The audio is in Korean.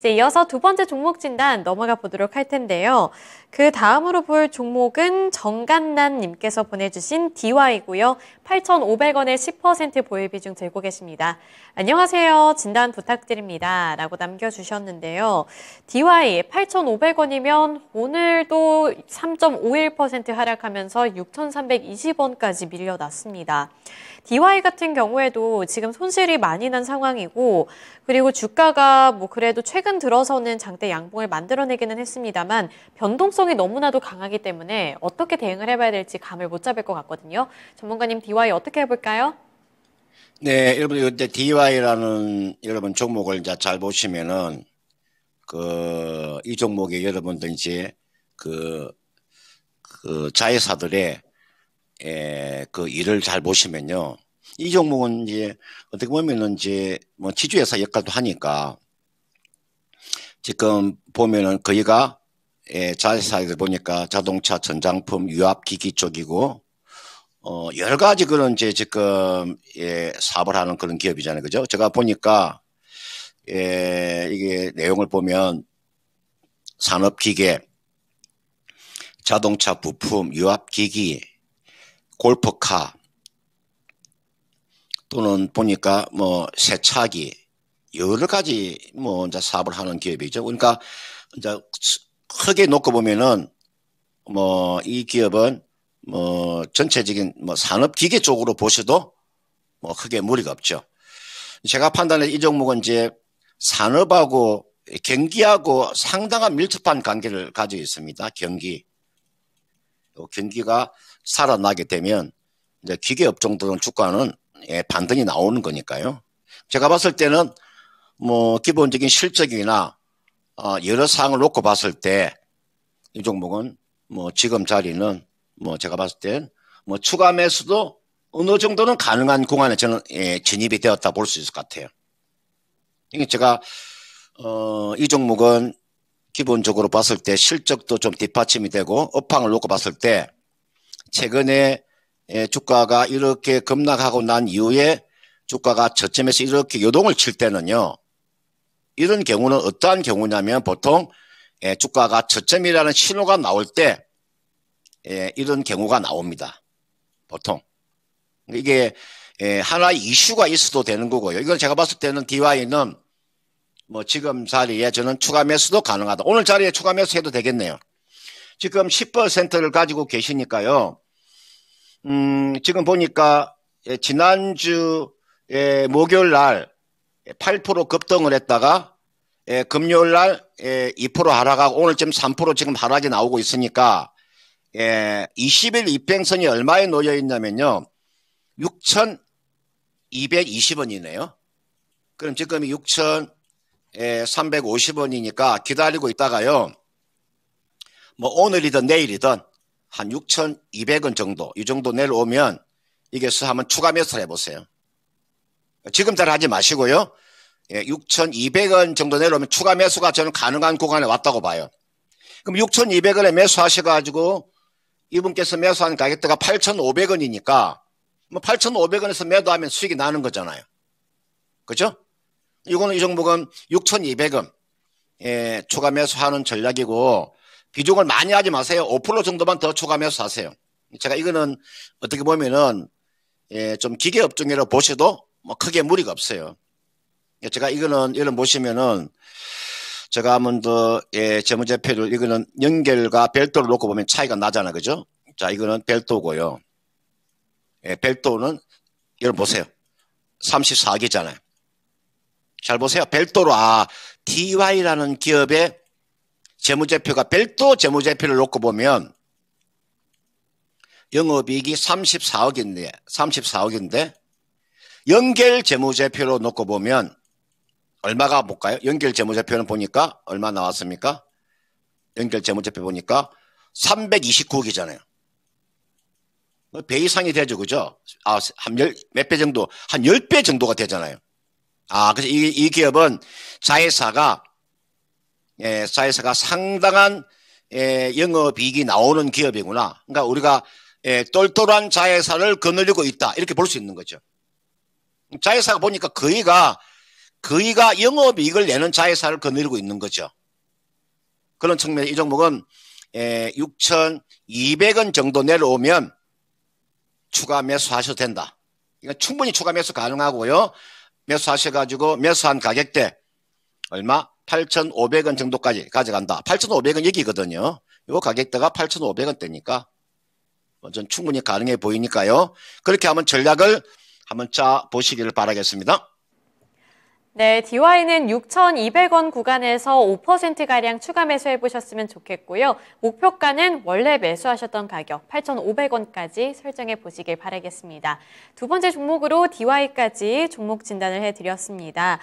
이제 이어서 두 번째 종목 진단 넘어가 보도록 할 텐데요. 그 다음으로 볼 종목은 정간난님께서 보내주신 DY이고요. 8,500원에 10% 보유 비중 들고 계십니다. 안녕하세요. 진단 부탁드립니다. 라고 남겨주셨는데요. DY 8,500원이면 오늘도 3.51% 하락하면서 6,320원까지 밀려났습니다. DY 같은 경우에도 지금 손실이 많이 난 상황이고 그리고 주가가 뭐 그래도 최근 최근 들어서는 장대 양봉을 만들어내기는 했습니다만 변동성이 너무나도 강하기 때문에 어떻게 대응을 해봐야 될지 감을 못 잡을 것 같거든요. 전문가님 DY 어떻게 해볼까요? 네, 여러분 이제 DY라는 여러분 종목을 이제 잘 보시면은 그 이 종목이 여러분들 이제 그, 그 자회사들의 에, 예, 그 일을 잘 보시면요. 이 종목은 이제 어떻게 보면은 이제 뭐 지주회사 역할도 하니까 지금 보면은 거기가 예, 자세하게 보니까 자동차 전장품 유압기기 쪽이고 어, 여러 가지 그런 이제 지금 예, 사업을 하는 그런 기업이잖아요. 그죠? 제가 보니까 예, 이게 내용을 보면 산업기계, 자동차 부품, 유압기기, 골프카 또는 보니까 뭐 세차기 여러 가지 뭐 이제 사업을 하는 기업이죠. 그러니까 이제 크게 놓고 보면은 뭐 이 기업은 뭐 전체적인 뭐 산업 기계 쪽으로 보셔도 뭐 크게 무리가 없죠. 제가 판단해 이 종목은 이제 산업하고 경기하고 상당한 밀접한 관계를 가지고 있습니다. 경기. 경기가 살아나게 되면 이제 기계 업종들은 주가는 예, 반등이 나오는 거니까요. 제가 봤을 때는 뭐 기본적인 실적이나 어, 여러 사항을 놓고 봤을 때 이 종목은 뭐 지금 자리는 뭐 제가 봤을 땐 뭐 추가 매수도 어느 정도는 가능한 공간에 저는 예, 진입이 되었다 볼 수 있을 것 같아요. 이게 제가 어, 이 종목은 기본적으로 봤을 때 실적도 좀 뒷받침이 되고 업황을 놓고 봤을 때 최근에 예, 주가가 이렇게 급락하고 난 이후에 주가가 저점에서 이렇게 요동을 칠 때는요. 이런 경우는 어떠한 경우냐면 보통 예, 주가가 저점이라는 신호가 나올 때 예, 이런 경우가 나옵니다. 보통 이게 예, 하나의 이슈가 있어도 되는 거고요. 이건 제가 봤을 때는 DY는 뭐 지금 자리에 저는 추가 매수도 가능하다. 오늘 자리에 추가 매수해도 되겠네요. 지금 10%를 가지고 계시니까요. 음, 지금 보니까 예, 지난주 예, 목요일 날8% 급등을 했다가 예, 금요일 날 예, 2% 하락하고 오늘 쯤3% 지금 하락이 나오고 있으니까 예, 20일 이평선이 얼마에 놓여 있냐면요. 6,220원이네요. 그럼 지금 6,350원이니까 기다리고 있다가요. 뭐 오늘이든 내일이든 한 6,200원 정도 이 정도 내려오면 이게 서 한번 추가 매수를 해보세요. 지금 잘 하지 마시고요. 예, 6,200원 정도 내려오면 추가 매수가 저는 가능한 구간에 왔다고 봐요. 그럼 6,200원에 매수하셔가지고 이분께서 매수한 가격대가 8,500원이니까 뭐 8,500원에서 매도하면 수익이 나는 거잖아요. 그죠? 이거는 이 종목은 6,200원 예, 추가 매수하는 전략이고 비중을 많이 하지 마세요. 5% 정도만 더 추가 매수하세요. 제가 이거는 어떻게 보면은 예, 좀 기계 업종이라 고 보셔도 뭐 크게 무리가 없어요. 예, 제가 이거는 여러 보시면은 제가 한번 더 예, 재무제표를 이거는 연결과 별도를 놓고 보면 차이가 나잖아, 그죠? 자, 이거는 별도고요. 예, 별도는 여러분 보세요. 34기잖아요. 잘 보세요. 별도로 아 DY라는 기업의 재무제표가 별도 재무제표를 놓고 보면 영업이익이 34억인데 34억인데 연결 재무제표로 놓고 보면 얼마가 볼까요? 연결 재무제표는 보니까 얼마 나왔습니까? 연결 재무제표 보니까 329억이잖아요. 뭐 배 이상이 되죠, 그죠? 아, 한 열, 몇배 정도, 한1 0배 정도가 되잖아요. 아, 그래서 이, 이 기업은 자회사가, 예, 자회사가 상당한, 예, 영업이익이 나오는 기업이구나. 그러니까 우리가, 예, 똘똘한 자회사를 거느리고 있다. 이렇게 볼 수 있는 거죠. 자회사가 보니까 거의가 거의가 영업이익을 내는 자회사를 거느리고 있는 거죠. 그런 측면에서 이 종목은 6,200원 예, 정도 내려오면 추가 매수하셔도 된다. 이건 그러니까 충분히 추가 매수 가능하고요. 매수하셔가지고 매수한 가격대 얼마? 8,500원 정도까지 가져간다. 8,500원 얘기거든요. 이거 가격대가 8,500원대니까 완전 뭐 충분히 가능해 보이니까요. 그렇게 하면 전략을 한번 짜 보시기를 바라겠습니다. 네, DY는 6,200원 구간에서 5%가량 추가 매수해 보셨으면 좋겠고요. 목표가는 원래 매수하셨던 가격 8,500원까지 설정해 보시길 바라겠습니다. 두 번째 종목으로 DY까지 종목 진단을 해드렸습니다.